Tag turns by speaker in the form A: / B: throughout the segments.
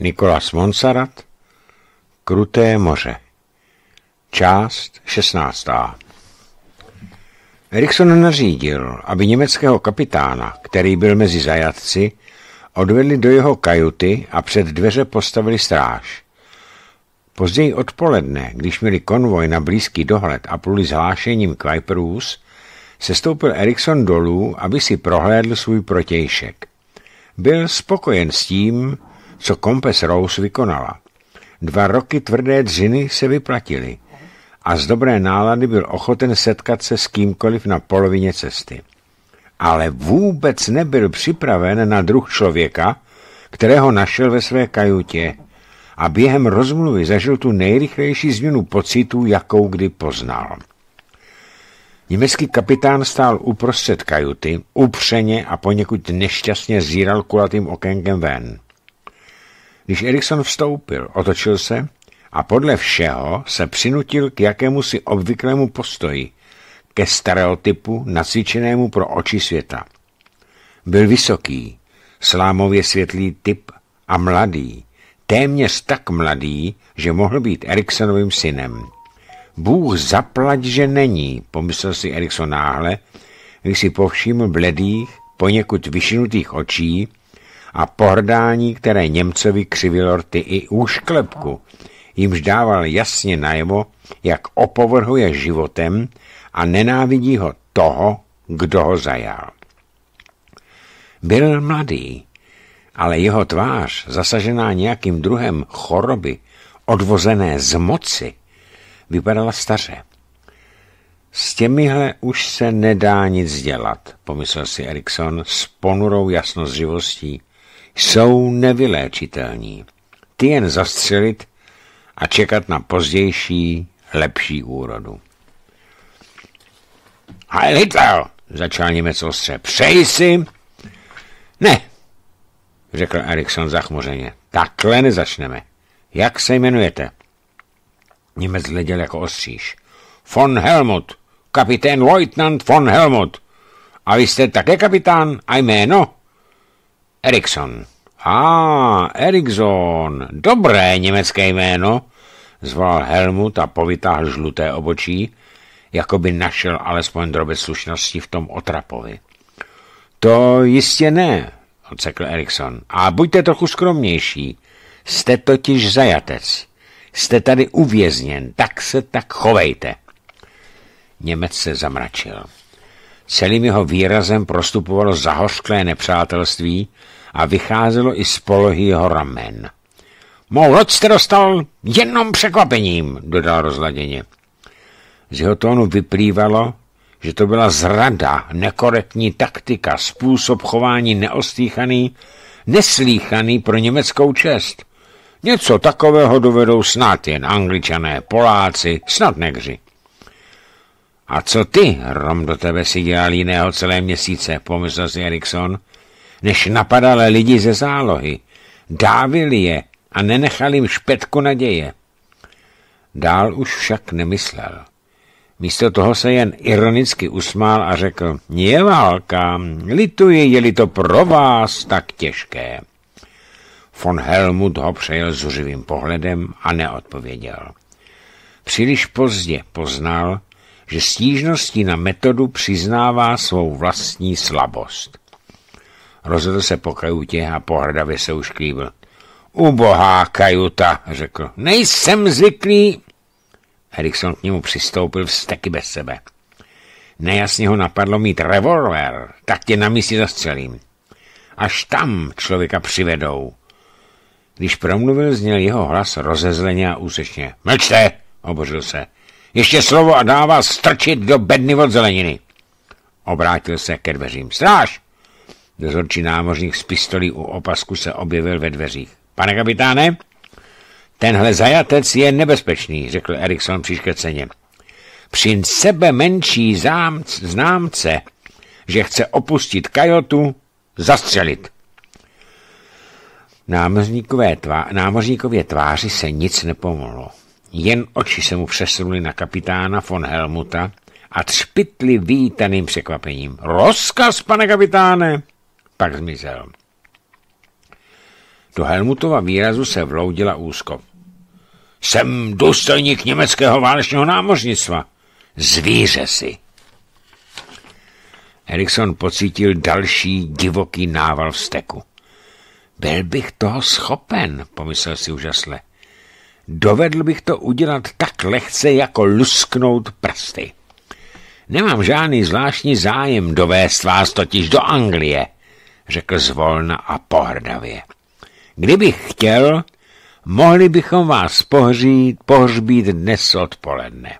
A: Nikolas Monsarat Kruté moře Část 16. Erikson nařídil, aby německého kapitána, který byl mezi zajatci, odvedli do jeho kajuty a před dveře postavili stráž. Později odpoledne, když měli konvoj na blízký dohled a pluli s hlášením se sestoupil Erikson dolů, aby si prohlédl svůj protějšek. Byl spokojen s tím, co Kompes Rose vykonala. Dva roky tvrdé dřiny se vyplatily a z dobré nálady byl ochoten setkat se s kýmkoliv na polovině cesty. Ale vůbec nebyl připraven na druh člověka, kterého našel ve své kajutě a během rozmluvy zažil tu nejrychlejší změnu pocitů, jakou kdy poznal. Německý kapitán stál uprostřed kajuty, upřeně a poněkud nešťastně zíral kulatým okénkem ven. Když Erikson vstoupil, otočil se a podle všeho se přinutil k jakému si obvyklému postoji, ke stereotypu nacvičenému pro oči světa. Byl vysoký, slámově světlý typ a mladý, téměř tak mladý, že mohl být Eriksonovým synem. Bůh zaplať, že není, pomyslel si Erikson náhle, když si povšiml bledých, poněkud vyšinutých očí a pohrdání, které Němcovi křivilo rty i úšklepku, jimž dával jasně najevo, jak opovrhuje životem a nenávidí ho toho, kdo ho zajal. Byl mladý, ale jeho tvář, zasažená nějakým druhem choroby, odvozené z moci, vypadala staře. S těmihle už se nedá nic dělat, pomyslel si Erikson s ponurou živostí jsou nevyléčitelní. Ty jen zastřelit a čekat na pozdější, lepší úrodu. Heil Hitler, začal Němec ostře. Přeji si... Ne, řekl Erikson zachmuřeně. Takhle nezačneme. Jak se jmenujete? Němec hleděl jako ostříž. Von Helmut, kapitán Leutnant von Helmut. A vy jste také kapitán a jméno? Erikson. A, ah, Erikson, dobré německé jméno, zval Helmut a povytáhl žluté obočí, jako by našel alespoň drobe slušnosti v tom otrapovi. To jistě ne, odsekl Erikson. A buďte trochu skromnější. Jste totiž zajatec. Jste tady uvězněn, tak se tak chovejte. Němec se zamračil. Celým jeho výrazem prostupovalo zahořklé nepřátelství a vycházelo i z polohy jeho ramen. Mou loď jste dostal jenom překvapením, dodal rozladěně. Z jeho tónu vyplývalo, že to byla zrada, nekorektní taktika, způsob chování neostýchaný, neslíchaný pro německou čest. Něco takového dovedou snad jen angličané, Poláci, snad negři. A co ty, Rom, do tebe si dělal jiného celé měsíce, pomyslel si Erikson, než napadal lidi ze zálohy. Dávili je a nenechal jim špetku naděje. Dál už však nemyslel. Místo toho se jen ironicky usmál a řekl, je válka, lituji, je-li to pro vás tak těžké. Von Helmut ho přejel zuřivým pohledem a neodpověděl. Příliš pozdě poznal, že stížností na metodu přiznává svou vlastní slabost. Rozhodl se po kajutě a pohrdavě se ušklíbil. Ubohá kajuta, řekl. Nejsem zvyklý. Erikson k němu přistoupil vzteky bez sebe. Nejasně ho napadlo mít revolver, tak tě na místě zastřelím. Až tam člověka přivedou. Když promluvil, zněl jeho hlas rozezleně a úsečně. Mlčte, obořil se ještě slovo a dává strčit do bedny od zeleniny. Obrátil se ke dveřím. Stráž! Dozorčí námořník s pistolí u opasku se objevil ve dveřích. Pane kapitáne, tenhle zajatec je nebezpečný, řekl Erikson přiškeceně. Při sebe menší zámc, známce, že chce opustit kajotu, zastřelit. Námořníkové tvá, námořníkově tváři se nic nepomohlo. Jen oči se mu přesunuly na kapitána von Helmuta a třpitli vítaným překvapením. Rozkaz, pane kapitáne! Pak zmizel. Do Helmutova výrazu se vloudila úzko. Jsem důstojník německého válečného námořnictva. Zvíře si. Erikson pocítil další divoký nával steku. Byl bych toho schopen, pomyslel si úžasle dovedl bych to udělat tak lehce, jako lusknout prsty. Nemám žádný zvláštní zájem dovést vás totiž do Anglie, řekl zvolna a pohrdavě. Kdybych chtěl, mohli bychom vás pohřít, pohřbít dnes odpoledne.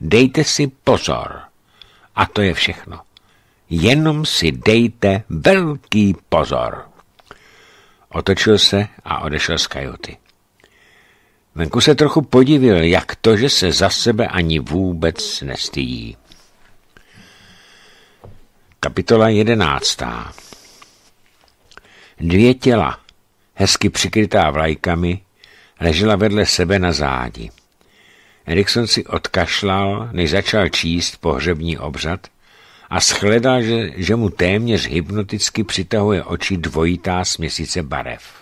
A: Dejte si pozor. A to je všechno. Jenom si dejte velký pozor. Otočil se a odešel z kajuty. Venku se trochu podivil, jak to, že se za sebe ani vůbec nestydí. Kapitola jedenáctá Dvě těla, hezky přikrytá vlajkami, ležela vedle sebe na zádi. Erikson si odkašlal, než začal číst pohřební obřad a shledal, že, že mu téměř hypnoticky přitahuje oči dvojitá směsice barev.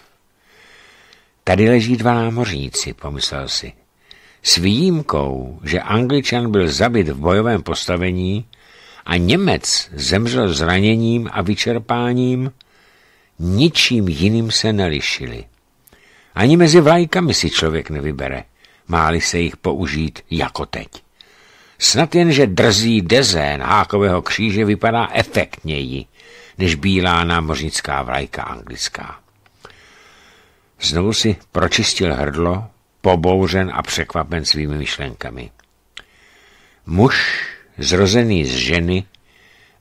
A: Tady leží dva námořníci, pomyslel si. S výjimkou, že Angličan byl zabit v bojovém postavení a Němec zemřel zraněním a vyčerpáním, ničím jiným se nelišili. Ani mezi vlajkami si člověk nevybere, máli se jich použít jako teď. Snad jen, že drzý dezen hákového kříže vypadá efektněji než bílá námořnická vlajka anglická. Znovu si pročistil hrdlo, pobouřen a překvapen svými myšlenkami. Muž, zrozený z ženy,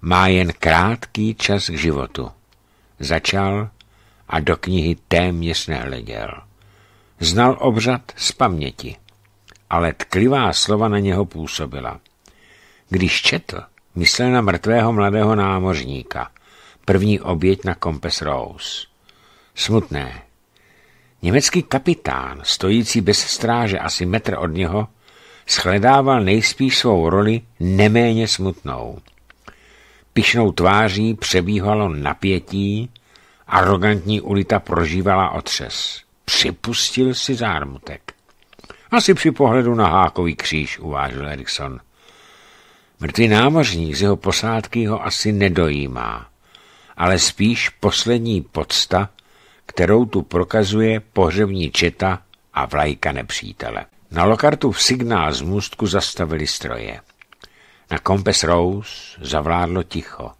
A: má jen krátký čas k životu. Začal a do knihy téměř nehleděl. Znal obřad z paměti, ale tklivá slova na něho působila. Když četl, myslel na mrtvého mladého námořníka, první oběť na kompes Rose. Smutné, Německý kapitán, stojící bez stráže asi metr od něho, shledával nejspíš svou roli neméně smutnou. Pišnou tváří přebíhalo napětí, arrogantní ulita prožívala otřes. Připustil si zármutek. Asi při pohledu na hákový kříž, uvážil Erikson. Mrtvý námořník z jeho posádky ho asi nedojímá, ale spíš poslední podsta, kterou tu prokazuje pohřební četa a vlajka nepřítele. Na lokartu v signál z můstku zastavili stroje. Na kompes Rose zavládlo ticho.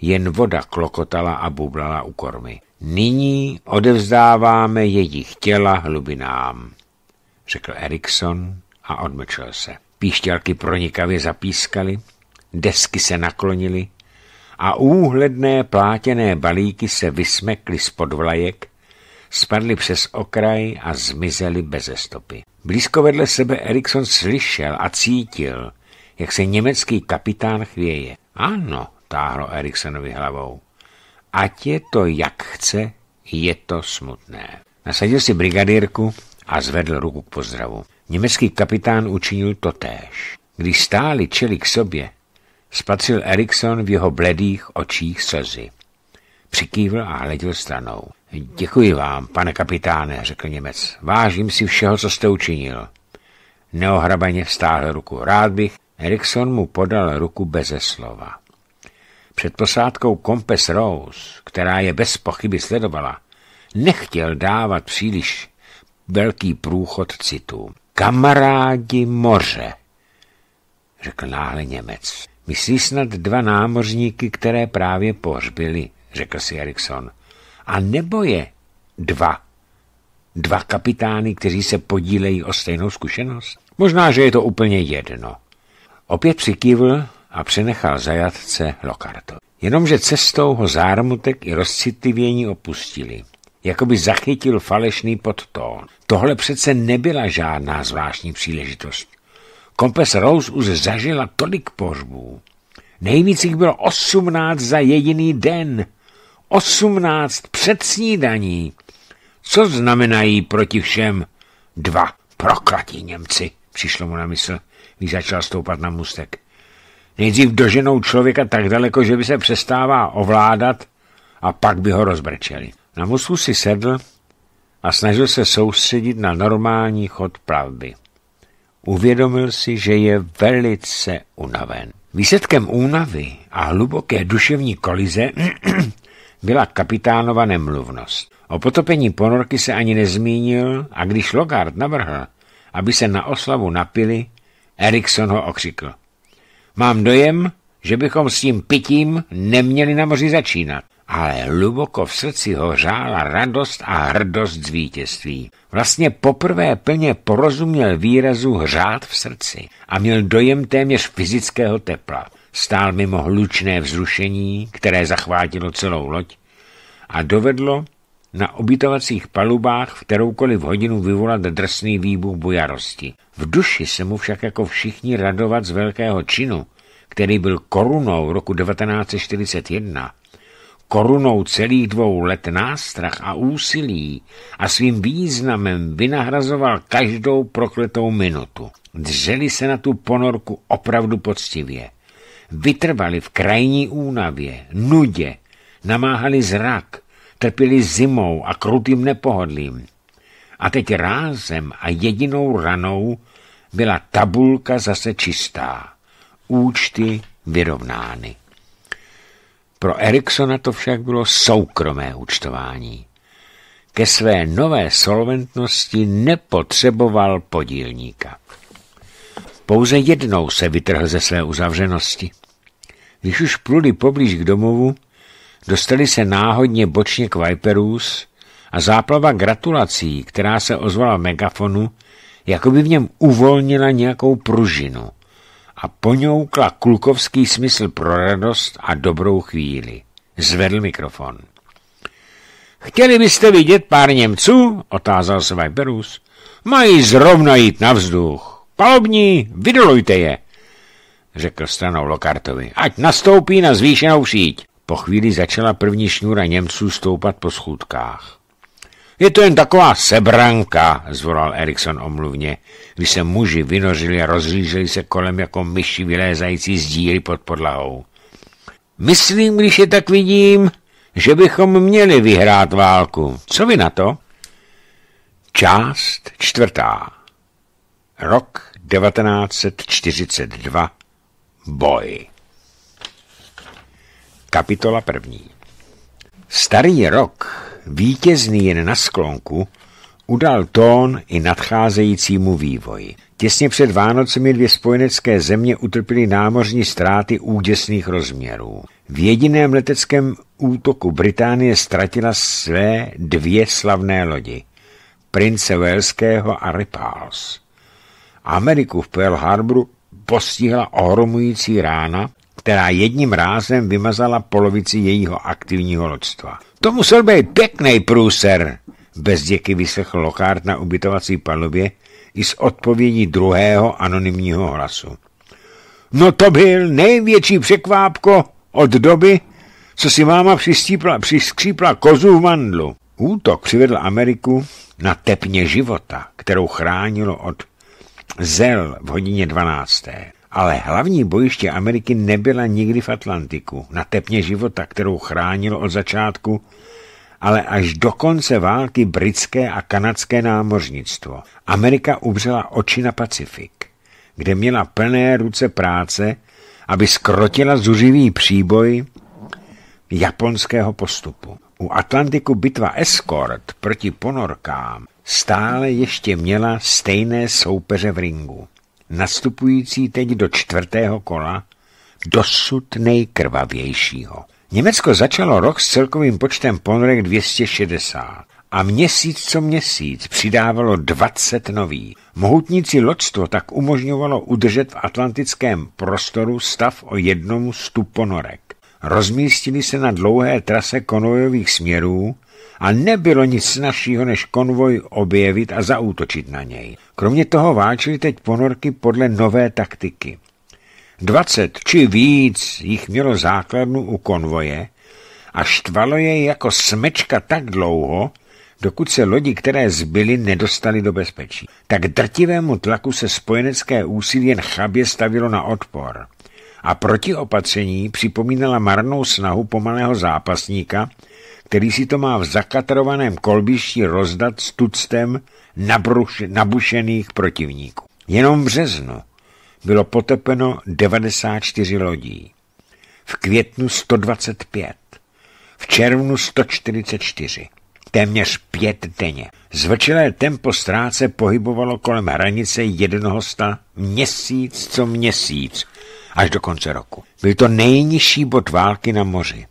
A: Jen voda klokotala a bublala u kormy. Nyní odevzdáváme jejich těla hlubinám, řekl Erikson a odmlčel se. Píšťalky pronikavě zapískaly, desky se naklonily a úhledné plátěné balíky se vysmekly spod vlajek, spadly přes okraj a zmizely beze stopy. Blízko vedle sebe Erikson slyšel a cítil, jak se německý kapitán chvěje. Ano, táhlo Eriksonovi hlavou. Ať je to jak chce, je to smutné. Nasadil si brigadírku a zvedl ruku k pozdravu. Německý kapitán učinil to též. Když stáli čeli k sobě, Spatřil Erikson v jeho bledých očích slzy. Přikývl a hleděl stranou. Děkuji vám, pane kapitáne, řekl Němec. Vážím si všeho, co jste učinil. Neohrabaně vstáhl ruku. Rád bych. Erikson mu podal ruku beze slova. Před posádkou kompes Rose, která je bez pochyby sledovala, nechtěl dávat příliš velký průchod citů. Kamarádi moře, řekl náhle Němec. Myslí snad dva námořníky, které právě pohřbili, řekl si Erikson. A nebo je dva? Dva kapitány, kteří se podílejí o stejnou zkušenost? Možná, že je to úplně jedno. Opět přikývl a přenechal zajatce Lokarto. Jenomže cestou ho zármutek i rozcitlivění opustili. Jakoby zachytil falešný podtón. Tohle přece nebyla žádná zvláštní příležitost. Kompes Rose už zažila tolik pohřbů. Nejvíc jich bylo osmnáct za jediný den. Osmnáct před snídaní. Co znamenají proti všem dva proklatí Němci, přišlo mu na mysl, když začal stoupat na mustek. Nejdřív doženou člověka tak daleko, že by se přestává ovládat a pak by ho rozbrčeli. Na musku si sedl a snažil se soustředit na normální chod plavby. Uvědomil si, že je velice unaven. Výsledkem únavy a hluboké duševní kolize byla kapitánova nemluvnost. O potopení ponorky se ani nezmínil a když Logard navrhl, aby se na oslavu napili, Erikson ho okřikl. Mám dojem, že bychom s tím pitím neměli na moři začínat ale hluboko v srdci ho řála radost a hrdost z vítězství. Vlastně poprvé plně porozuměl výrazu hřát v srdci a měl dojem téměř fyzického tepla. Stál mimo hlučné vzrušení, které zachvátilo celou loď a dovedlo na obytovacích palubách v kteroukoliv hodinu vyvolat drsný výbuch bojarosti. V duši se mu však jako všichni radovat z velkého činu, který byl korunou roku 1941, korunou celých dvou let nástrah a úsilí a svým významem vynahrazoval každou prokletou minutu. Dřeli se na tu ponorku opravdu poctivě. Vytrvali v krajní únavě, nudě, namáhali zrak, trpili zimou a krutým nepohodlím. A teď rázem a jedinou ranou byla tabulka zase čistá. Účty vyrovnány. Pro Ericssona to však bylo soukromé účtování. Ke své nové solventnosti nepotřeboval podílníka. Pouze jednou se vytrhl ze své uzavřenosti. Když už pluli poblíž k domovu, dostali se náhodně bočně k Viperůs a záplava gratulací, která se ozvala megafonu, jako by v něm uvolnila nějakou pružinu – a poňoukla klukovský smysl pro radost a dobrou chvíli. Zvedl mikrofon. Chtěli byste vidět pár Němců? Otázal se Viperus. Mají zrovna jít na vzduch. Palobní, vydolujte je, řekl stranou Lokartovi. Ať nastoupí na zvýšenou síť. Po chvíli začala první šňůra Němců stoupat po schůdkách. Je to jen taková sebranka, zvolal Erikson omluvně, když se muži vynořili a rozlíželi se kolem jako myši vylézající z díry pod podlahou. Myslím, když je tak vidím, že bychom měli vyhrát válku. Co vy na to? Část čtvrtá. Rok 1942. Boj. Kapitola první. Starý rok, vítězný jen na sklonku, udal tón i nadcházejícímu vývoji. Těsně před Vánocemi dvě spojenecké země utrpěly námořní ztráty úděsných rozměrů. V jediném leteckém útoku Británie ztratila své dvě slavné lodi, prince Walesského a Repals. Ameriku v Pearl Harboru postihla ohromující rána která jedním rázem vymazala polovici jejího aktivního loďstva. To musel být pěkný průser, děky vysechl Lochard na ubytovací palubě i s odpovědí druhého anonymního hlasu. No to byl největší překvápko od doby, co si máma přiskřípla kozu v mandlu. Útok přivedl Ameriku na tepně života, kterou chránilo od zel v hodině 12. Ale hlavní bojiště Ameriky nebyla nikdy v Atlantiku, na tepně života, kterou chránil od začátku, ale až do konce války britské a kanadské námořnictvo. Amerika ubřela oči na Pacifik, kde měla plné ruce práce, aby skrotila zuřivý příboj japonského postupu. U Atlantiku bitva Escort proti ponorkám stále ještě měla stejné soupeře v ringu nastupující teď do čtvrtého kola, dosud nejkrvavějšího. Německo začalo rok s celkovým počtem ponorek 260 a měsíc co měsíc přidávalo 20 nový. Mohutnící loďstvo tak umožňovalo udržet v atlantickém prostoru stav o jednom stu ponorek. Rozmístili se na dlouhé trase konvojových směrů, a nebylo nic snažšího, než konvoj objevit a zaútočit na něj. Kromě toho váčili teď ponorky podle nové taktiky. 20 či víc jich mělo základnu u konvoje a štvalo je jako smečka tak dlouho, dokud se lodi, které zbyly, nedostali do bezpečí. Tak drtivému tlaku se spojenecké úsilí jen chabě stavilo na odpor. A protiopatření připomínala marnou snahu pomalého zápasníka, který si to má v zakatrovaném kolbišti rozdat s tuctem nabruš, nabušených protivníků. Jenom v březnu bylo potopeno 94 lodí, v květnu 125, v červnu 144, téměř pět denně. Zvlčilé tempo ztráce pohybovalo kolem hranice jednoho sta měsíc co měsíc, až do konce roku. Byl to nejnižší bod války na moři.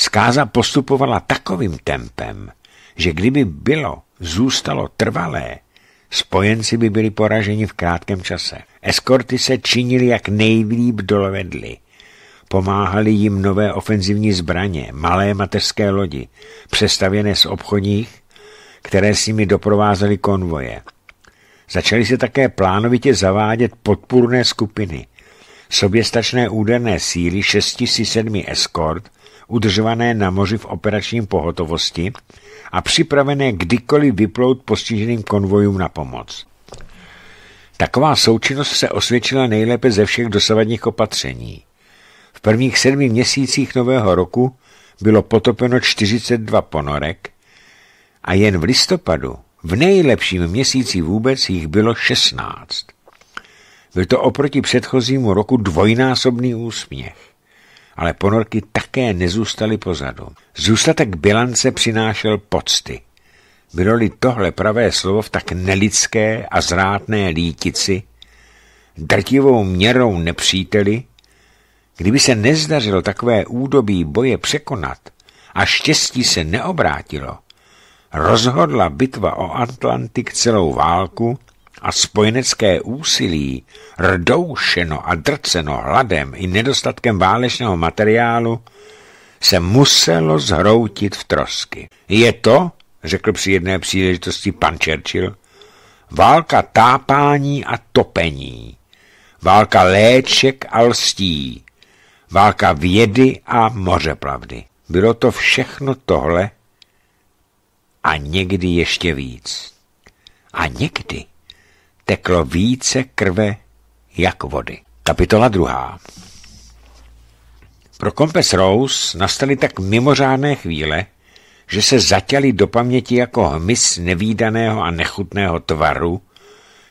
A: Zkáza postupovala takovým tempem, že kdyby bylo zůstalo trvalé, spojenci by byli poraženi v krátkém čase. Eskorty se činili jak nejlíp dovedli. Pomáhali jim nové ofenzivní zbraně, malé mateřské lodi, přestavěné z obchodních, které s nimi doprovázely konvoje. Začaly se také plánovitě zavádět podpůrné skupiny, soběstačné úderné síly sedmi eskort udržované na moři v operačním pohotovosti a připravené kdykoliv vyplout postiženým konvojům na pomoc. Taková součinnost se osvědčila nejlépe ze všech dosavadních opatření. V prvních sedmi měsících nového roku bylo potopeno 42 ponorek a jen v listopadu, v nejlepším měsíci vůbec, jich bylo 16. Byl to oproti předchozímu roku dvojnásobný úsměch ale ponorky také nezůstaly pozadu. Zůstatek bilance přinášel pocty. Bylo-li tohle pravé slovo v tak nelidské a zrátné lítici, drtivou měrou nepříteli, kdyby se nezdařilo takové údobí boje překonat a štěstí se neobrátilo, rozhodla bitva o Atlantik celou válku a spojenecké úsilí, rdoušeno a drceno hladem i nedostatkem válečného materiálu, se muselo zhroutit v trosky. Je to, řekl při jedné příležitosti pan Churchill, válka tápání a topení, válka léček a lstí, válka vědy a mořepravdy. Bylo to všechno tohle a někdy ještě víc. A někdy teklo více krve jak vody. Kapitola druhá. Pro Kompes Rose nastaly tak mimořádné chvíle, že se zatěli do paměti jako hmyz nevýdaného a nechutného tvaru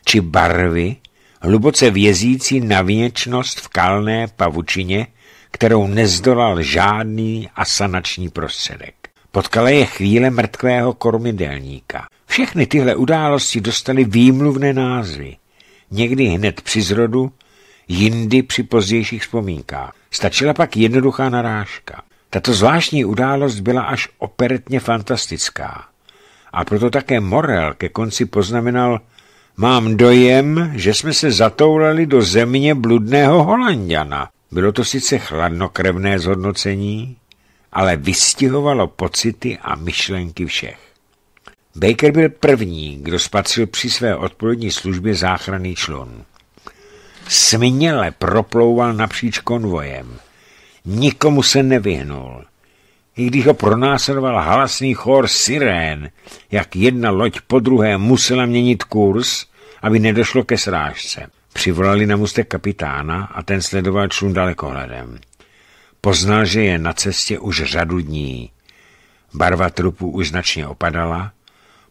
A: či barvy, hluboce vězící na věčnost v kalné pavučině, kterou nezdolal žádný asanační prostředek. Potkala je chvíle mrtvého kormidelníka. Všechny tyhle události dostaly výmluvné názvy. Někdy hned při zrodu, jindy při pozdějších vzpomínkách. Stačila pak jednoduchá narážka. Tato zvláštní událost byla až operetně fantastická. A proto také Morel ke konci poznamenal, mám dojem, že jsme se zatoulali do země bludného Holandiana. Bylo to sice chladnokrevné zhodnocení, ale vystihovalo pocity a myšlenky všech. Baker byl první, kdo spatřil při své odpolední službě záchranný člun. Směle proplouval napříč konvojem. Nikomu se nevyhnul. I když ho pronásledoval halasný chor sirén, jak jedna loď po druhé musela měnit kurz, aby nedošlo ke srážce. Přivolali na mustek kapitána a ten sledoval člun dalekohledem. Poznal, že je na cestě už řadu dní. Barva trupu už značně opadala,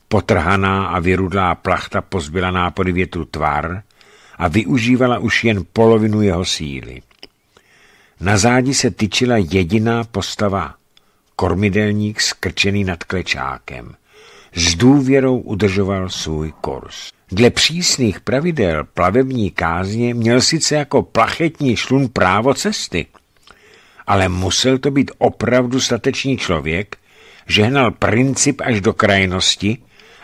A: Potrhaná a vyrudlá plachta pozbyla nápory větru tvar a využívala už jen polovinu jeho síly. Na zádi se tyčila jediná postava, kormidelník skrčený nad klečákem. S důvěrou udržoval svůj kurz. Dle přísných pravidel plavební kázně měl sice jako plachetní šlun právo cesty, ale musel to být opravdu statečný člověk, že hnal princip až do krajnosti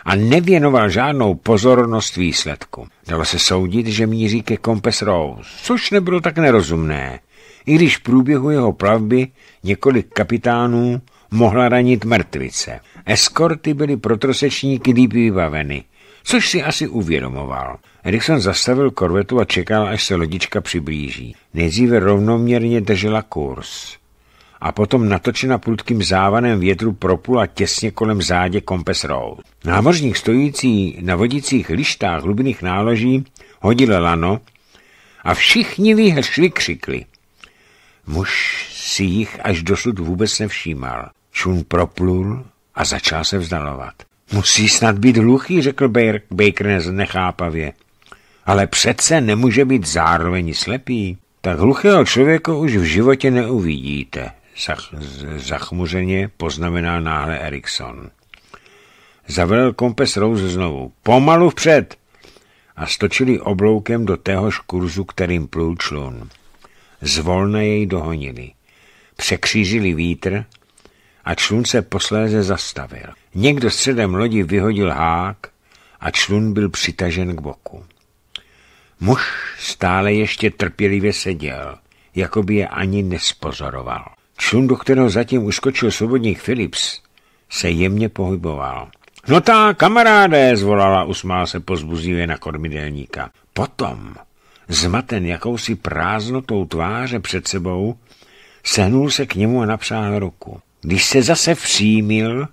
A: a nevěnoval žádnou pozornost výsledku. Dalo se soudit, že míří ke Compass Rose, což nebylo tak nerozumné, i když v průběhu jeho plavby několik kapitánů mohla ranit mrtvice. Eskorty byly pro trosečníky líp vybaveny, což si asi uvědomoval. Erikson zastavil korvetu a čekal, až se lodička přiblíží. Nejdříve rovnoměrně držela kurz a potom natočena prudkým závanem větru propula těsně kolem zádě Compass Road. Námořník stojící na vodicích lištách hlubinných náloží hodil lano a všichni vyhršli křikli. Muž si jich až dosud vůbec nevšímal. Čun proplul a začal se vzdalovat. Musí snad být hluchý, řekl Baker nechápavě. Ale přece nemůže být zároveň slepý. Tak hluchého člověka už v životě neuvidíte, zachmuřeně poznamenal náhle Erikson. Zavelel kompes Rose znovu. Pomalu vpřed! A stočili obloukem do téhož kurzu, kterým plul člun. Zvolna jej dohonili. Překřížili vítr a člun se posléze zastavil. Někdo středem lodi vyhodil hák a člun byl přitažen k boku. Muž stále ještě trpělivě seděl, jako by je ani nespozoroval. Člun, do kterého zatím uskočil svobodník Philips, se jemně pohyboval. No ta kamaráde, zvolala usmál se pozbuzivě na kormidelníka. Potom, zmaten jakousi prázdnotou tváře před sebou, sehnul se k němu a napřáhl ruku. Když se zase přímil,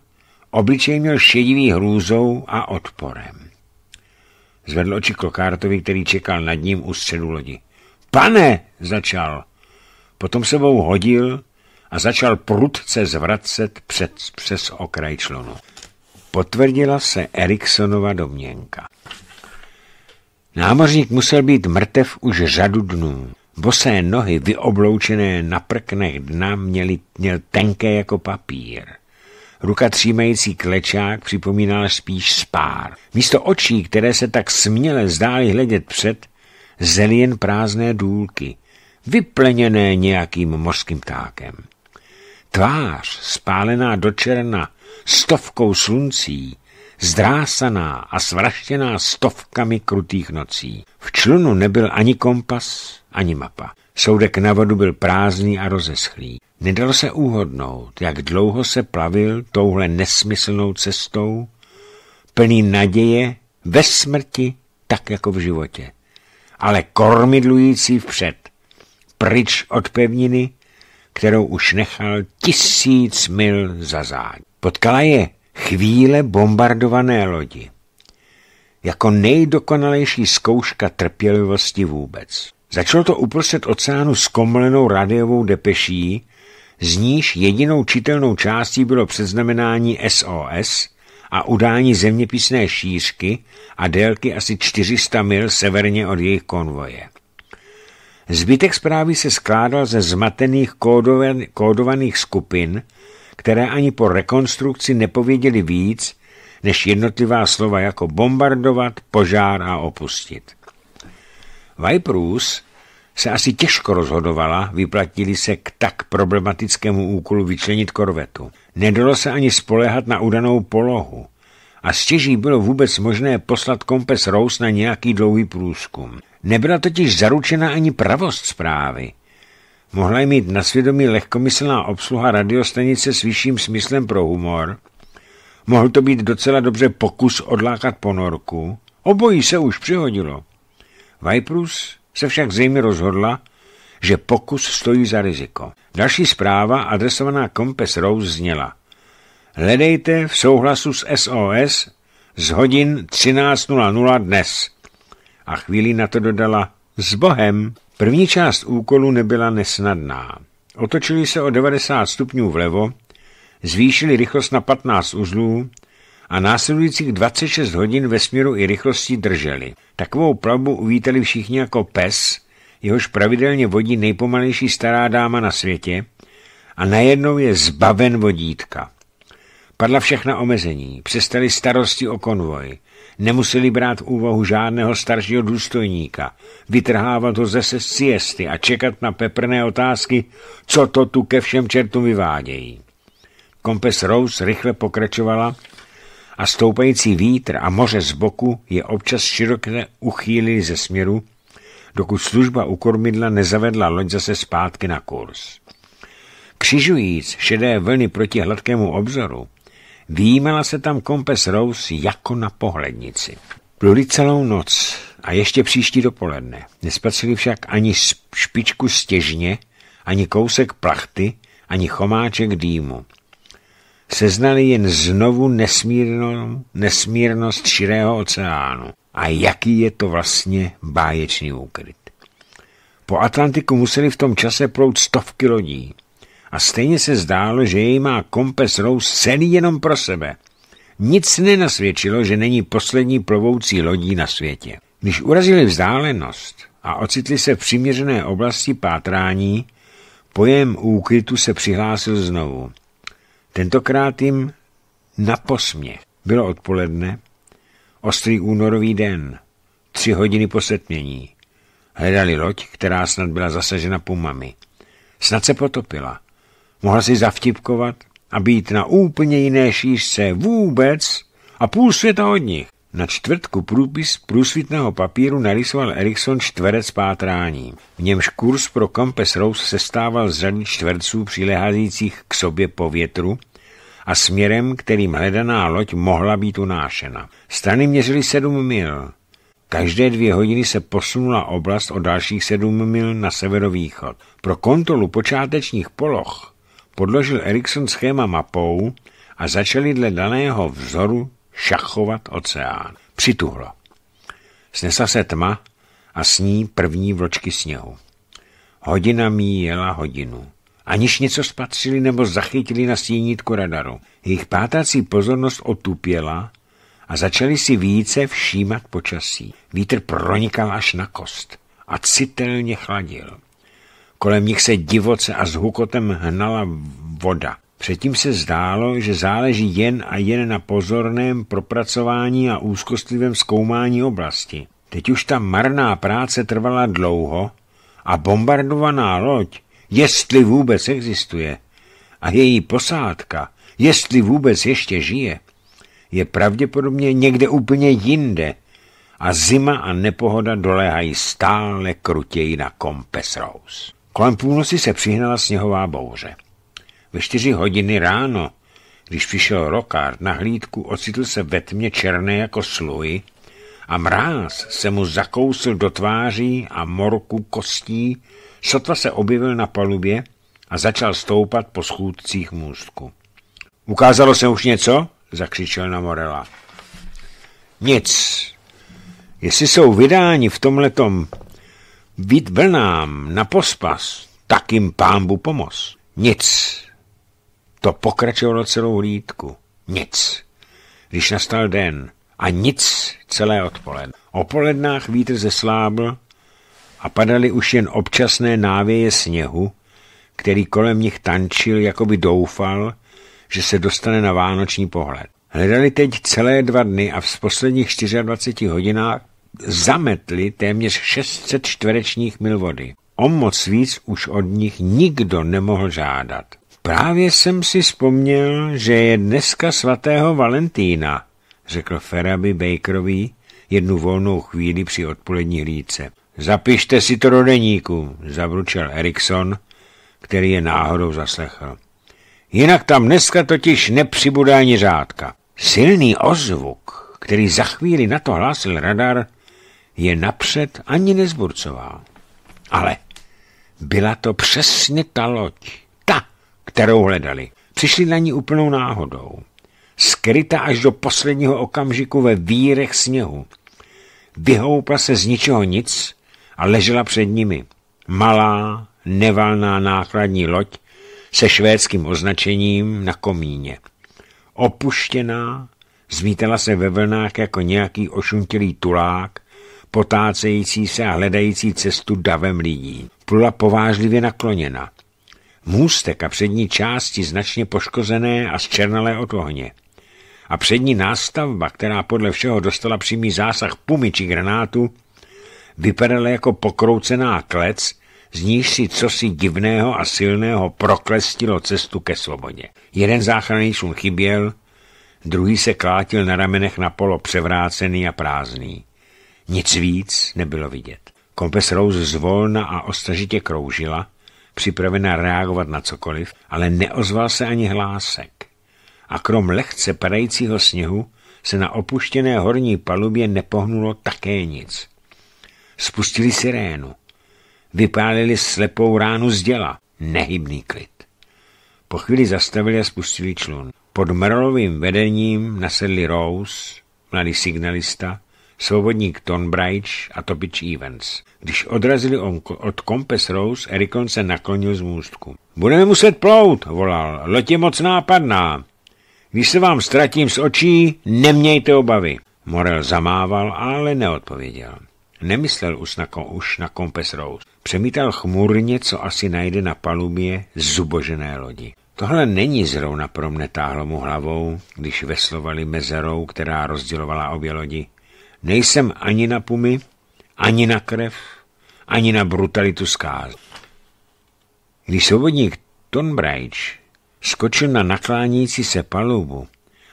A: obličej měl šedivý hrůzou a odporem. Zvedl oči Klokártovi, který čekal nad ním u středu lodi. Pane, začal. Potom sebou hodil a začal prudce zvracet před, přes okraj člunu. Potvrdila se Eriksonova domněnka. Námořník musel být mrtev už řadu dnů. Bosé nohy, vyobloučené na prknech dna, měly, měl tenké jako papír. Ruka třímající klečák připomínala spíš spár. Místo očí, které se tak směle zdály hledět před, zely jen prázdné důlky, vypleněné nějakým mořským tákem. Tvář, spálená do černa, stovkou sluncí, zdrásaná a svraštěná stovkami krutých nocí. V člunu nebyl ani kompas, ani mapa. Soudek na vodu byl prázdný a rozeschlý. Nedalo se úhodnout, jak dlouho se plavil touhle nesmyslnou cestou, plný naděje ve smrti, tak jako v životě. Ale kormidlující vpřed, pryč od pevniny, kterou už nechal tisíc mil za zádi. Potkala je chvíle bombardované lodi. Jako nejdokonalejší zkouška trpělivosti vůbec. Začalo to uprostřed oceánu s komlenou radiovou depeší, z níž jedinou čitelnou částí bylo předznamenání SOS a udání zeměpisné šířky a délky asi 400 mil severně od jejich konvoje. Zbytek zprávy se skládal ze zmatených kódovan- kódovaných skupin, které ani po rekonstrukci nepověděly víc, než jednotlivá slova jako bombardovat, požár a opustit. Vajprus se asi těžko rozhodovala, vyplatili se k tak problematickému úkolu vyčlenit korvetu. Nedalo se ani spolehat na udanou polohu a stěží bylo vůbec možné poslat kompes Rous na nějaký dlouhý průzkum. Nebyla totiž zaručena ani pravost zprávy. Mohla je mít na svědomí lehkomyslná obsluha radiostanice s vyšším smyslem pro humor. Mohl to být docela dobře pokus odlákat ponorku. Obojí se už přihodilo. Vajprus se však zřejmě rozhodla, že pokus stojí za riziko. Další zpráva, adresovaná kompes Rose, zněla Hledejte v souhlasu s SOS z hodin 13.00 dnes a chvíli na to dodala s Bohem. První část úkolu nebyla nesnadná. Otočili se o 90 stupňů vlevo, zvýšili rychlost na 15 uzlů a následujících 26 hodin ve směru i rychlosti drželi. Takovou plavbu uvítali všichni jako pes, jehož pravidelně vodí nejpomalejší stará dáma na světě a najednou je zbaven vodítka. Padla všechna omezení, přestali starosti o konvoj, Nemuseli brát úvahu žádného staršího důstojníka, vytrhávat ho ze siesty a čekat na peprné otázky, co to tu ke všem čertům vyvádějí. Kompes Rose rychle pokračovala a stoupající vítr a moře z boku je občas široké uchýlili ze směru, dokud služba u kormidla nezavedla loď zase zpátky na kurz. Křižujíc šedé vlny proti hladkému obzoru, Výjímala se tam kompes Rose jako na pohlednici. Pluli celou noc a ještě příští dopoledne. Nespatřili však ani špičku stěžně, ani kousek plachty, ani chomáček dýmu. Seznali jen znovu nesmírnost širého oceánu. A jaký je to vlastně báječný úkryt. Po Atlantiku museli v tom čase plout stovky lodí a stejně se zdálo, že jej má kompes Rose celý jenom pro sebe. Nic nenasvědčilo, že není poslední plovoucí lodí na světě. Když urazili vzdálenost a ocitli se v přiměřené oblasti pátrání, pojem úkrytu se přihlásil znovu. Tentokrát jim na posměch. Bylo odpoledne, ostrý únorový den, tři hodiny po setmění. Hledali loď, která snad byla zasažena pumami. Snad se potopila. Mohl si zavtipkovat a být na úplně jiné šířce vůbec a půl světa od nich. Na čtvrtku průpis průsvitného papíru narysoval Erikson čtverec pátrání. V němž kurz pro Campes Rose sestával z řady čtverců přilehajících k sobě po větru a směrem, kterým hledaná loď mohla být unášena. Strany měřily sedm mil. Každé dvě hodiny se posunula oblast o dalších sedm mil na severovýchod. Pro kontrolu počátečních poloh podložil Erikson schéma mapou a začali dle daného vzoru šachovat oceán. Přituhlo. Snesla se tma a s ní první vločky sněhu. Hodina míjela hodinu. Aniž něco spatřili nebo zachytili na stínítku radaru. Jejich pátací pozornost otupěla a začali si více všímat počasí. Vítr pronikal až na kost a citelně chladil. Kolem nich se divoce a s hukotem hnala voda. Předtím se zdálo, že záleží jen a jen na pozorném propracování a úzkostlivém zkoumání oblasti. Teď už ta marná práce trvala dlouho a bombardovaná loď, jestli vůbec existuje, a její posádka, jestli vůbec ještě žije, je pravděpodobně někde úplně jinde a zima a nepohoda doléhají stále krutěji na Compass Rose. Kolem půlnoci se přihnala sněhová bouře. Ve čtyři hodiny ráno, když přišel rokár na hlídku, ocitl se ve tmě černé jako sluj a mráz se mu zakousl do tváří a morku kostí, sotva se objevil na palubě a začal stoupat po schůdcích můstku. Ukázalo se už něco? zakřičel na Morela. Nic. Jestli jsou vydáni v tomhletom být vlnám na pospas, tak jim pámbu pomoz. Nic. To pokračovalo celou hlídku. Nic. Když nastal den a nic celé odpoledne. O polednách vítr zeslábl a padaly už jen občasné návěje sněhu, který kolem nich tančil, jako by doufal, že se dostane na vánoční pohled. Hledali teď celé dva dny a v posledních 24 hodinách zametli téměř 600 čtverečních mil vody. O moc víc už od nich nikdo nemohl žádat. Právě jsem si vzpomněl, že je dneska svatého Valentína, řekl Feraby Bakerový jednu volnou chvíli při odpolední hlídce. Zapište si to do deníku, zabručel Erikson, který je náhodou zaslechl. Jinak tam dneska totiž nepřibude ani řádka. Silný ozvuk, který za chvíli na to hlásil radar, je napřed ani nezburcoval. Ale byla to přesně ta loď, ta, kterou hledali. Přišli na ní úplnou náhodou. Skryta až do posledního okamžiku ve vírech sněhu. Vyhoupla se z ničeho nic a ležela před nimi. Malá, nevalná nákladní loď se švédským označením na komíně. Opuštěná, zmítala se ve vlnách jako nějaký ošuntilý tulák potácející se a hledající cestu davem lidí. Plula povážlivě nakloněna. Můstek a přední části značně poškozené a zčernalé od ohně. A přední nástavba, která podle všeho dostala přímý zásah pumy či granátu, vypadala jako pokroucená klec, z níž si cosi divného a silného proklestilo cestu ke svobodě. Jeden záchranný člun chyběl, druhý se klátil na ramenech na polo převrácený a prázdný. Nic víc nebylo vidět. Kompes Rose zvolna a ostražitě kroužila, připravena reagovat na cokoliv, ale neozval se ani hlásek. A krom lehce padajícího sněhu se na opuštěné horní palubě nepohnulo také nic. Spustili sirénu. Vypálili slepou ránu z děla. Nehybný klid. Po chvíli zastavili a spustili člun. Pod Merlovým vedením nasedli Rose, mladý signalista, svobodník Tom Bridge a topič Evans. Když odrazili od Compass Rose, Erikon se naklonil z můstku. Budeme muset plout, volal. Loď je moc nápadná. Když se vám ztratím z očí, nemějte obavy. Morel zamával, ale neodpověděl. Nemyslel už na, už na Compass Rose. Přemítal chmurně, co asi najde na palubě zubožené lodi. Tohle není zrovna pro mne táhlo mu hlavou, když veslovali mezerou, která rozdělovala obě lodi. Nejsem ani na pumy, ani na krev, ani na brutalitu skáz. Když svobodník Tonbrajč skočil na naklánící se palubu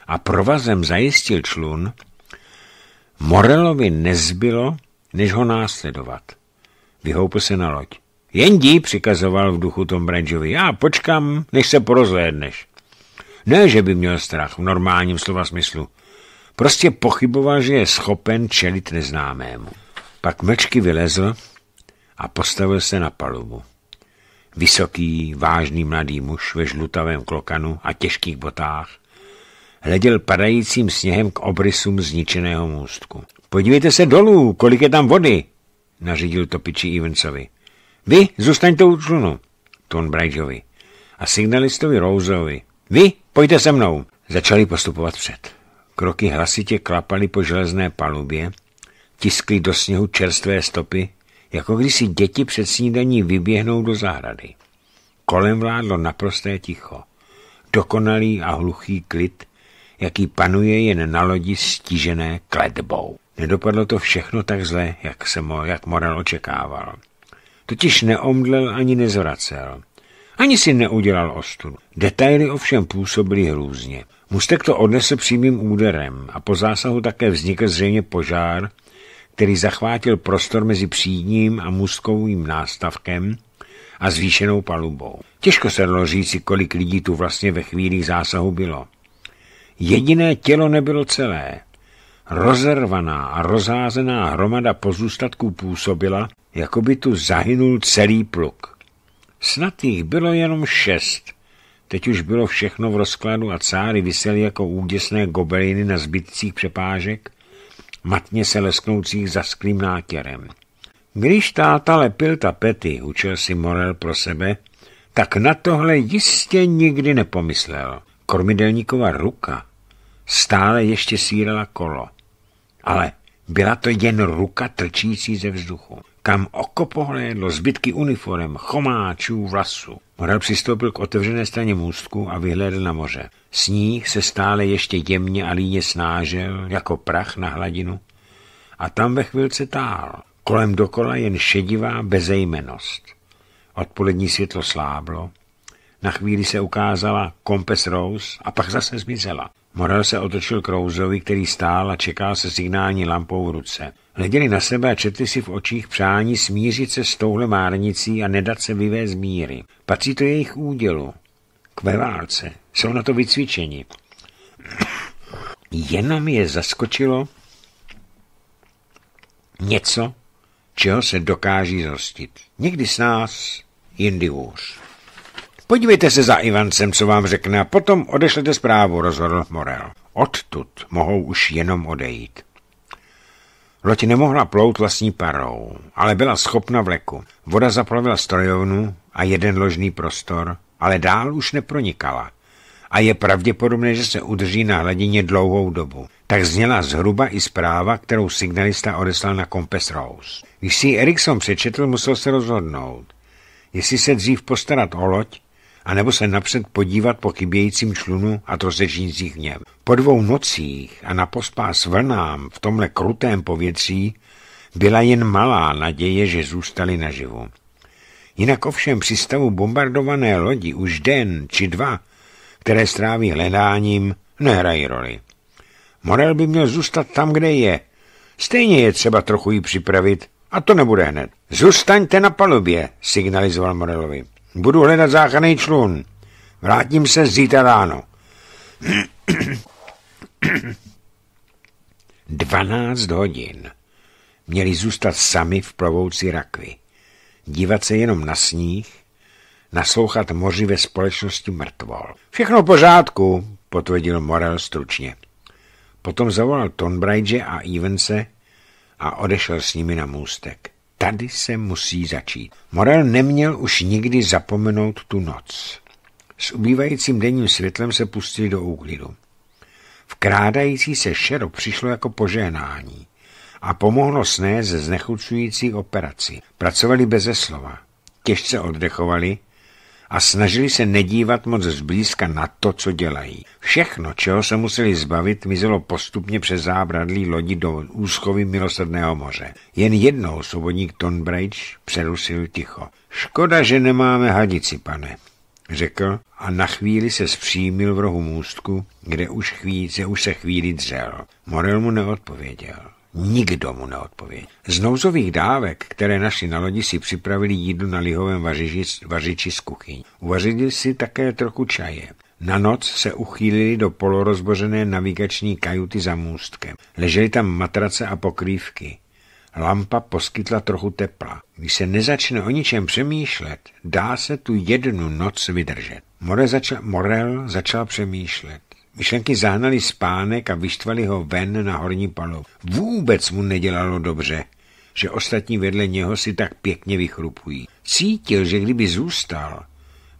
A: a provazem zajistil člun, Morelovi nezbylo, než ho následovat. Vyhoupl se na loď. Jen dí, přikazoval v duchu Tom Já počkám, než se porozhlédneš. Ne, že by měl strach v normálním slova smyslu. Prostě pochyboval, že je schopen čelit neznámému. Pak mlčky vylezl a postavil se na palubu. Vysoký, vážný mladý muž ve žlutavém klokanu a těžkých botách hleděl padajícím sněhem k obrysům zničeného můstku. Podívejte se dolů, kolik je tam vody, nařídil topiči Ivencovi. Vy zůstaňte u člunu, Ton Brightovi a signalistovi Rouzovi. Vy pojďte se mnou. Začali postupovat před. Kroky hlasitě klapaly po železné palubě, tiskly do sněhu čerstvé stopy, jako když si děti před snídaní vyběhnou do zahrady. Kolem vládlo naprosté ticho, dokonalý a hluchý klid, jaký panuje jen na lodi stížené kledbou. Nedopadlo to všechno tak zle, jak, se mo, jak Morel očekával. Totiž neomdlel ani nezvracel. Ani si neudělal ostudu. Detaily ovšem působily hrůzně. Mustek to odnesl přímým úderem a po zásahu také vznikl zřejmě požár, který zachvátil prostor mezi přídním a mustkovým nástavkem a zvýšenou palubou. Těžko se dalo říci, kolik lidí tu vlastně ve chvíli zásahu bylo. Jediné tělo nebylo celé. Rozervaná a rozházená hromada pozůstatků působila, jako by tu zahynul celý pluk. Snad jich bylo jenom šest – Teď už bylo všechno v rozkladu a cáry vysely jako úděsné gobeliny na zbytcích přepážek, matně se lesknoucích sklým nátěrem. Když táta lepil tapety, učil si Morel pro sebe, tak na tohle jistě nikdy nepomyslel. Kormidelníkova ruka stále ještě sírala kolo, ale byla to jen ruka trčící ze vzduchu kam oko pohlédlo zbytky uniform, chomáčů, vlasu. Morel přistoupil k otevřené straně můstku a vyhlédl na moře. Sníh se stále ještě jemně a líně snážel, jako prach na hladinu. A tam ve chvilce tál. Kolem dokola jen šedivá bezejmenost. Odpolední světlo sláblo. Na chvíli se ukázala kompes Rose a pak zase zmizela. Morel se otočil k Rouzovi, který stál a čekal se signální lampou v ruce. Hleděli na sebe a četli si v očích přání smířit se s touhle márnicí a nedat se vyvést míry. Patří to jejich údělu. K válce. Jsou na to vycvičeni. Jenom je zaskočilo něco, čeho se dokáží zhostit. Někdy s nás, jindy už. Podívejte se za Ivancem, co vám řekne, a potom odešlete zprávu, rozhodl Morel. Odtud mohou už jenom odejít. Loď nemohla plout vlastní parou, ale byla schopna vleku. Voda zaplavila strojovnu a jeden ložný prostor, ale dál už nepronikala. A je pravděpodobné, že se udrží na hladině dlouhou dobu. Tak zněla zhruba i zpráva, kterou signalista odeslal na Compass Rose. Když si Erikson přečetl, musel se rozhodnout, jestli se dřív postarat o loď, anebo se napřed podívat po chybějícím člunu a trosežících něm. Po dvou nocích a na pospás vlnám v tomhle krutém povětří byla jen malá naděje, že zůstali naživu. Jinak ovšem při stavu bombardované lodi už den či dva, které stráví hledáním, nehrají roli. Morel by měl zůstat tam, kde je. Stejně je třeba trochu ji připravit, a to nebude hned. Zůstaňte na palubě, signalizoval Morelovi. Budu hledat záchranný člun. Vrátím se zítra ráno. 12 hodin. Měli zůstat sami v plovoucí rakvi. Dívat se jenom na sníh, naslouchat moři ve společnosti mrtvol. Všechno v pořádku, potvrdil Morel stručně. Potom zavolal Tonbridge a Evense a odešel s nimi na můstek. Tady se musí začít. Morel neměl už nikdy zapomenout tu noc. S ubývajícím denním světlem se pustili do úklidu. Vkrádající se šero přišlo jako požehnání a pomohlo snést znechucující operaci. Pracovali beze slova. Těžce oddechovali, a snažili se nedívat moc zblízka na to, co dělají. Všechno, čeho se museli zbavit, mizelo postupně přes zábradlí lodi do úschovy milosrdného moře. Jen jednou svobodník Tonbridge přerusil ticho. Škoda, že nemáme hadici, pane, řekl a na chvíli se zpřímil v rohu můstku, kde už, chvíli, se, už se chvíli dřel. Morel mu neodpověděl. Nikdo mu neodpověděl. Z nouzových dávek, které našli na lodi, si připravili jídlo na lihovém vařiči, vařiči z kuchyň. Uvařili si také trochu čaje. Na noc se uchýlili do polorozbořené navigační kajuty za můstkem. Leželi tam matrace a pokrývky. Lampa poskytla trochu tepla. Když se nezačne o ničem přemýšlet, dá se tu jednu noc vydržet. More začal, Morel začal přemýšlet. Myšlenky zahnali spánek a vyštvali ho ven na horní palubu. Vůbec mu nedělalo dobře, že ostatní vedle něho si tak pěkně vychrupují. Cítil, že kdyby zůstal,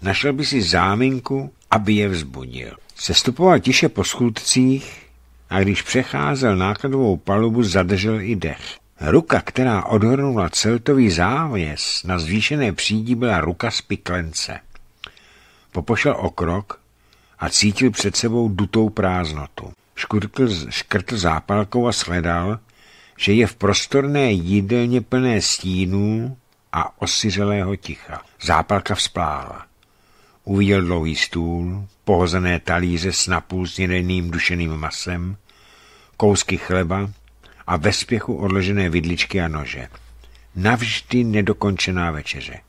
A: našel by si záminku, aby je vzbudil. Sestupoval tiše po schůdcích a když přecházel nákladovou palubu, zadržel i dech. Ruka, která odhrnula celtový závěs na zvýšené přídi, byla ruka z piklence. Popošel o krok a cítil před sebou dutou prázdnotu. Škrtl, škrtl zápalkou a sledal, že je v prostorné jídelně plné stínů a osiřelého ticha. Zápalka vzplála. Uviděl dlouhý stůl, pohozené talíře s napůl dušeným masem, kousky chleba a ve spěchu odložené vidličky a nože. Navždy nedokončená večeře.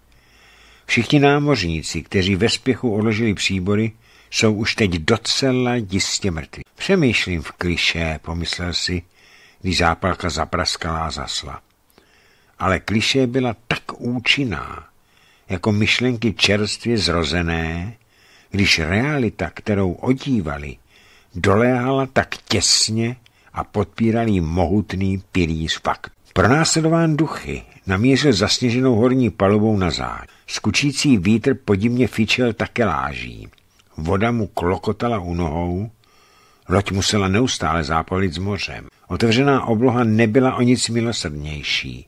A: Všichni námořníci, kteří ve spěchu odložili příbory, jsou už teď docela jistě mrtví. Přemýšlím v kliše, pomyslel si, když zápalka zapraskala a zasla. Ale kliše byla tak účinná, jako myšlenky čerstvě zrozené, když realita, kterou odívali, doléhala tak těsně a podpíral jí mohutný pilíř fakt. Pronásledován duchy namířil zasněženou horní palubou na zád. Skučící vítr podivně fičel také láží. Voda mu klokotala u nohou, loď musela neustále zápolit s mořem. Otevřená obloha nebyla o nic milosrdnější.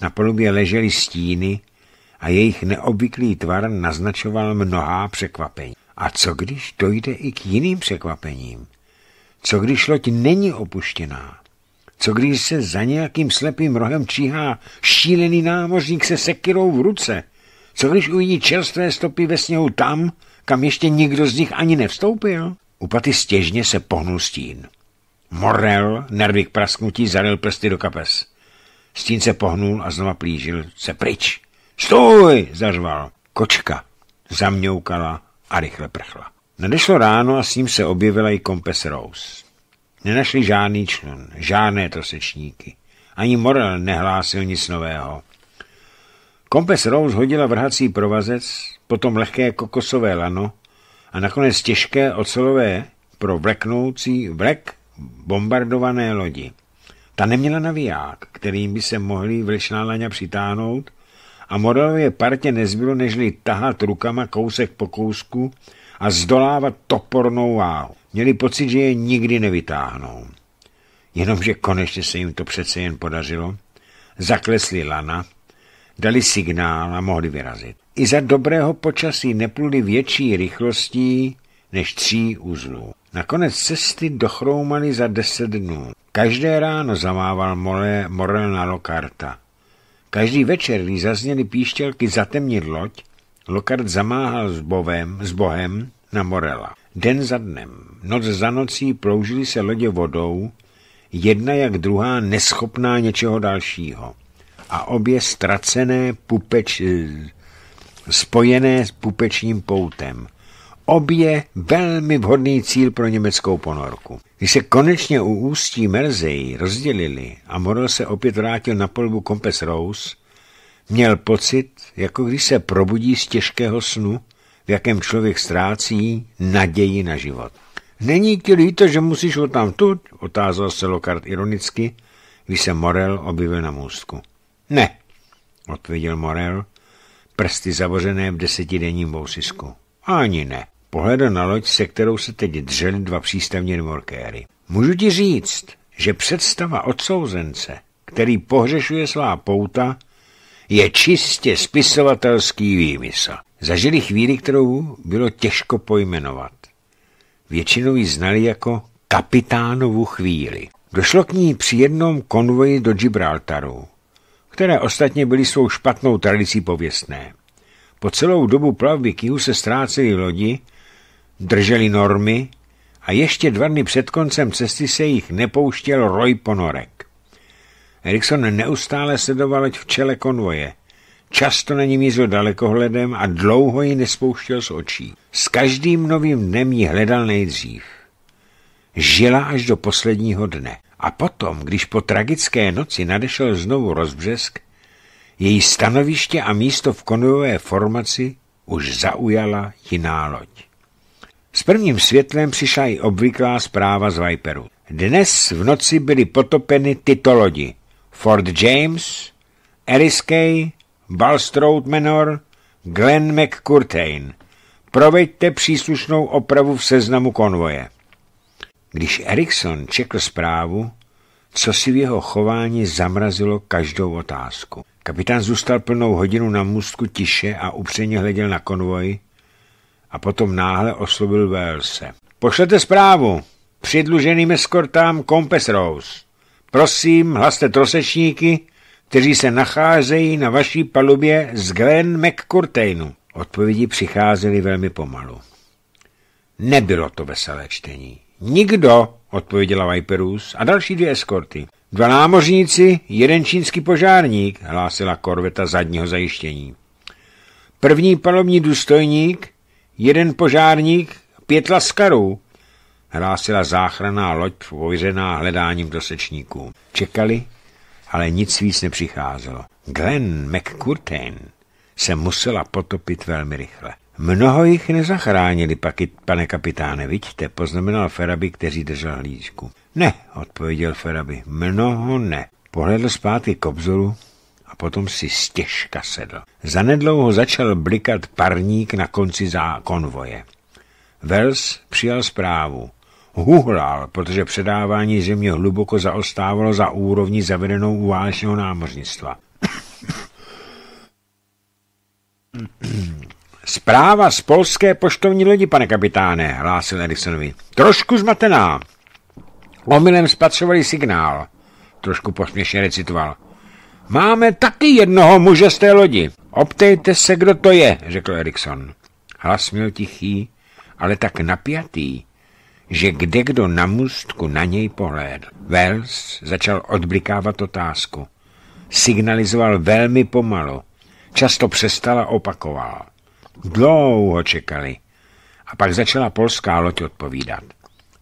A: Na polubě ležely stíny a jejich neobvyklý tvar naznačoval mnohá překvapení. A co když dojde i k jiným překvapením? Co když loď není opuštěná? Co když se za nějakým slepým rohem číhá šílený námořník se sekirou v ruce? Co když uvidí čerstvé stopy ve sněhu tam, kam ještě nikdo z nich ani nevstoupil. U paty stěžně se pohnul stín. Morel, nervy k prasknutí, zaril prsty do kapes. Stín se pohnul a znova plížil se pryč. Stůj, zařval. Kočka zamňoukala a rychle prchla. Nadešlo ráno a s ním se objevila i kompes Rose. Nenašli žádný člun, žádné trosečníky. Ani Morel nehlásil nic nového. Kompes Rose hodila vrhací provazec, potom lehké kokosové lano a nakonec těžké ocelové pro vleknoucí vlek bombardované lodi. Ta neměla naviják, kterým by se mohly vlečná laně přitáhnout a modelově partě nezbylo, nežli tahat rukama kousek po kousku a zdolávat topornou váhu. Měli pocit, že je nikdy nevytáhnou. Jenomže konečně se jim to přece jen podařilo. Zaklesli lana, dali signál a mohli vyrazit i za dobrého počasí nepluli větší rychlostí než tří uzlů. Nakonec cesty dochroumaly za deset dnů. Každé ráno zamával more, Morel na Lokarta. Každý večer, když zazněly píštělky zatemnit loď, Lokart zamáhal s, bovem, s bohem na Morela. Den za dnem, noc za nocí ploužily se lodě vodou, jedna jak druhá neschopná něčeho dalšího. A obě ztracené pupeč, spojené s pupečním poutem. Obě velmi vhodný cíl pro německou ponorku. Když se konečně u ústí Merzej rozdělili a Morel se opět vrátil na polbu Kompes Rose, měl pocit, jako když se probudí z těžkého snu, v jakém člověk ztrácí naději na život. Není ti líto, že musíš ho tam otázal se Lokart ironicky, když se Morel objevil na můstku. Ne, odpověděl Morel prsty zavořené v desetidenním vousisku. Ani ne. Pohledl na loď, se kterou se teď dřeli dva přístavní remorkéry. Můžu ti říct, že představa odsouzence, který pohřešuje svá pouta, je čistě spisovatelský výmysl. Zažili chvíli, kterou bylo těžko pojmenovat. Většinou ji znali jako kapitánovu chvíli. Došlo k ní při jednom konvoji do Gibraltaru které ostatně byly svou špatnou tradicí pověstné. Po celou dobu plavby k jihu se ztrácely lodi, drželi normy a ještě dva dny před koncem cesty se jich nepouštěl roj ponorek. Erikson neustále sledoval v čele konvoje. Často na ní mířil dalekohledem a dlouho ji nespouštěl z očí. S každým novým dnem ji hledal nejdřív. Žila až do posledního dne. A potom, když po tragické noci nadešel znovu rozbřesk, její stanoviště a místo v konvojové formaci už zaujala jiná loď. S prvním světlem přišla i obvyklá zpráva z Viperu. Dnes v noci byly potopeny tyto lodi. Fort James, Eriskay, Balstrode Menor, Glenn McCurtain. Proveďte příslušnou opravu v seznamu konvoje. Když Erikson čekl zprávu, co si v jeho chování zamrazilo každou otázku. Kapitán zůstal plnou hodinu na můstku tiše a upřeně hleděl na konvoj a potom náhle oslovil Velse. Pošlete zprávu přidluženým eskortám Compass Rose. Prosím, hlaste trosečníky, kteří se nacházejí na vaší palubě z Glen McCurtainu. Odpovědi přicházely velmi pomalu. Nebylo to veselé čtení. Nikdo, odpověděla Viperus a další dvě eskorty. Dva námořníci, jeden čínský požárník, hlásila korveta zadního zajištění. První palobní důstojník, jeden požárník, pět laskarů, hlásila záchranná loď pověřená hledáním dosečníků. Čekali, ale nic víc nepřicházelo. Glenn McCurtain se musela potopit velmi rychle. Mnoho jich nezachránili, paky, pane kapitáne, vidíte, poznamenal Feraby, kteří držel hlídku. Ne, odpověděl Feraby, mnoho ne. Pohledl zpátky k obzoru a potom si stěžka sedl. Zanedlouho začal blikat parník na konci za konvoje. Wells přijal zprávu. Huhlal, protože předávání země hluboko zaostávalo za úrovní zavedenou u válečného námořnictva. Zpráva z polské poštovní lodi, pane kapitáne, hlásil Edisonovi. Trošku zmatená. Omylem spatřovali signál. Trošku posměšně recitoval. Máme taky jednoho muže z té lodi. Optejte se, kdo to je, řekl Erikson. Hlas měl tichý, ale tak napjatý, že kde kdo na můstku na něj pohlédl. Wells začal odblikávat otázku. Signalizoval velmi pomalu. Často přestala opakoval. Dlouho čekali. A pak začala polská loď odpovídat.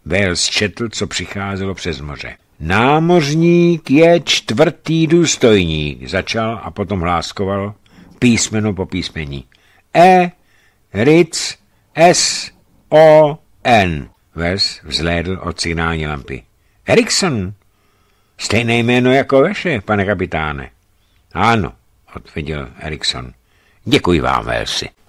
A: Wales četl, co přicházelo přes moře. Námořník je čtvrtý důstojník, začal a potom hláskoval písmeno po písmení. E, Ritz, S, O, N. Ves vzlédl od signální lampy. Erikson, stejné jméno jako veše, pane kapitáne. Ano, odpověděl Erikson. Děkuji vám, Velsi.